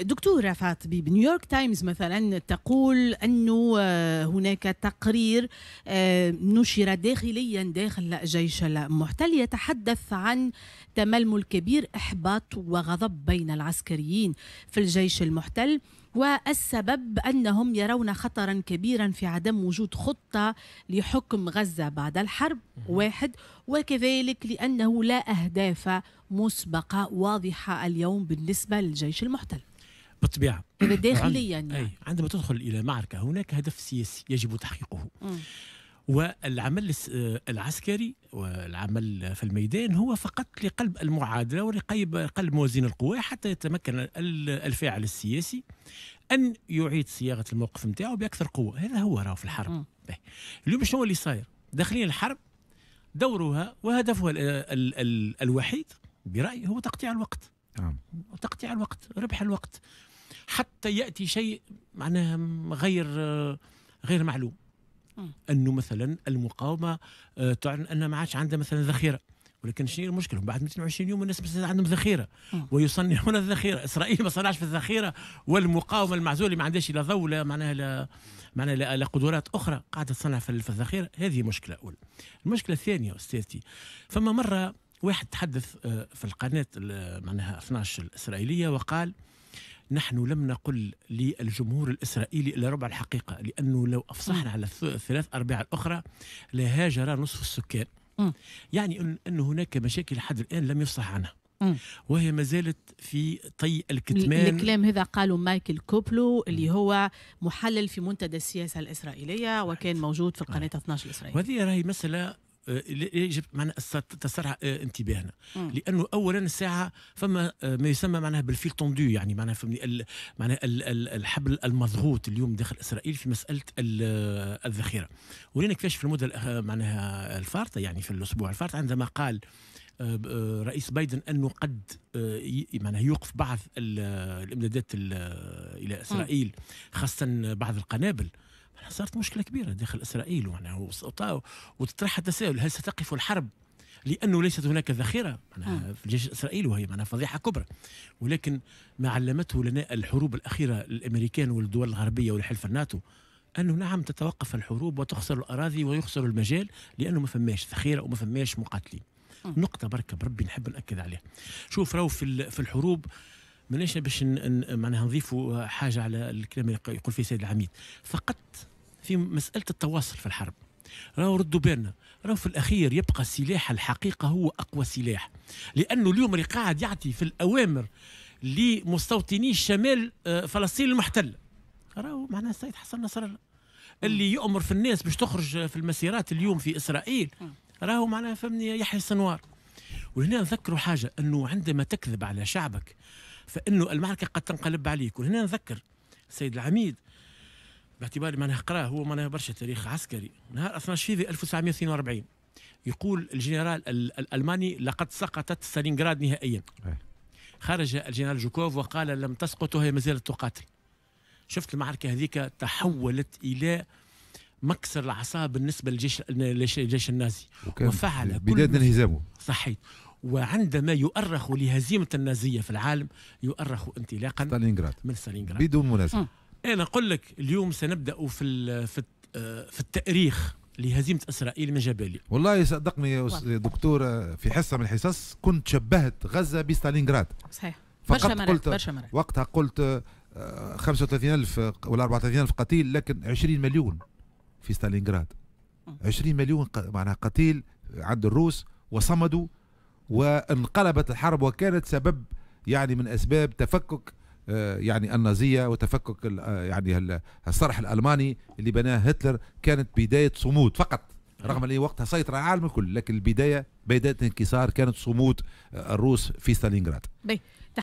دكتورة فاطبي بنيويورك تايمز مثلا تقول أنه آه، هناك تقرير آه، نشر داخليا داخل جيش المحتل يتحدث عن تململ كبير إحباط وغضب بين العسكريين في الجيش المحتل والسبب أنهم يرون خطرا كبيرا في عدم وجود خطة لحكم غزة بعد الحرب واحد وكذلك لأنه لا أهداف مسبقة واضحة اليوم بالنسبة للجيش المحتل بالطبيعه داخليا يعني. عندما تدخل الى معركه هناك هدف سياسي يجب تحقيقه مم. والعمل آه، العسكري والعمل في الميدان هو فقط لقلب المعادله ولقلب موازين القوى حتى يتمكن الفاعل السياسي ان يعيد صياغه الموقف نتاعو باكثر قوه هذا هو راهو في الحرب اليوم شنو اللي صاير داخلين الحرب دورها وهدفها الـ الـ الـ الوحيد برايي هو تقطيع الوقت نعم تقطيع الوقت ربح الوقت حتى ياتي شيء معناه غير آه، غير معلوم انه مثلا المقاومه آه، تعلن انها ما عادش عندها مثلا ذخيره ولكن شنو المشكل بعد 220 يوم الناس بس عندهم ذخيره ويصنعون الذخيره اسرائيل ما صنعش في الذخيره والمقاومه المعزوله ما عندهاش لا ضوء لا معناها لا معناها لا, لا قدرات اخرى قاعده تصنع في الذخيره هذه مشكله اولى المشكله الثانيه استاذتي فما مره واحد تحدث آه، في القناه معناها 12 الاسرائيليه وقال نحن لم نقل للجمهور الإسرائيلي إلا ربع الحقيقة لأنه لو أفصحنا على الثلاث أرباع الأخرى لهاجر نصف السكان يعني أن هناك مشاكل لحد الآن لم يفصح عنها وهي ما زالت في طي الكتمان الكلام هذا قالوا مايكل كوبلو اللي هو محلل في منتدى السياسة الإسرائيلية وكان موجود في القناة 12 الإسرائيلية وهذه راهي مسألة آه، يجب معنا تسرع آه، انتباهنا لانه اولا الساعه فما آه، ما يسمى معناها بالفيل طوندو يعني معناها فهمني معناها الحبل المضغوط اليوم داخل اسرائيل في مساله الذخيره ولينا كيفاش في المده معناها الفارطه يعني في الاسبوع الفارط عندما قال رئيس بايدن انه قد معناها يوقف بعض الامدادات الى اسرائيل خاصه بعض القنابل صارت مشكله كبيره داخل اسرائيل معناها وتطرح التساؤل هل ستقف الحرب لانه ليست هناك ذخيره معناها آه. في الجيش الاسرائيلي وهي معناها فضيحه كبرى ولكن ما علمته لنا الحروب الاخيره الامريكان والدول الغربيه والحلف الناتو انه نعم تتوقف الحروب وتخسر الاراضي ويخسر المجال لانه ما فماش ذخيره وما فماش مقاتلين آه. نقطه بركه بربي نحب ناكد عليها شوف راهو في الحروب مانيش باش معناها نضيفوا حاجه على الكلام اللي يقول فيه السيد العميد فقط في مساله التواصل في الحرب راهو ردوا بالنا راهو في الاخير يبقى سلاح الحقيقه هو اقوى سلاح لانه اليوم اللي قاعد يعطي في الاوامر لمستوطني شمال آه، فلسطين المحتله راهو معناها السيد حسن نصر الله اللي يؤمر في الناس باش تخرج في المسيرات اليوم في اسرائيل راهو معناها فهمني يحيى السنوار وهنا نذكروا حاجه انه عندما تكذب على شعبك فانه المعركه قد تنقلب عليك وهنا نذكر السيد العميد باعتباري ما قراه هو معناها برشا تاريخ عسكري نهار 12 فيفي 1942 يقول الجنرال الالماني لقد سقطت ستالينغراد نهائيا إيه. خرج الجنرال جوكوف وقال لم تسقط وهي ما زالت تقاتل شفت المعركه هذيك تحولت الى مكسر العصا بالنسبه للجيش الجيش النازي وفعل بدايه انهزامه صحيح وعندما يؤرخ لهزيمة النازية في العالم يؤرخ انطلاقا ستالينغراد من ستالينغراد بدون منازع إيه، أنا اقول لك اليوم سنبدأ في في التأريخ لهزيمة إسرائيل من جبالي والله صدقني يا دكتور في حصة من الحصص كنت شبهت غزة بستالينغراد صحيح فقط برشا قلت برشا مرات. وقتها قلت 35000 آه، ولا 34000 قتيل لكن 20 مليون في ستالينغراد 20 مليون معناها قتيل عند الروس وصمدوا وانقلبت الحرب وكانت سبب يعني من اسباب تفكك آه، يعني النازيه وتفكك آه، يعني الصرح الالماني اللي بناه هتلر كانت بدايه صمود فقط رغم ان وقتها سيطر العالم الكل لكن البدايه بدايه انكسار كانت صمود آه، الروس في ستالينغراد طيب.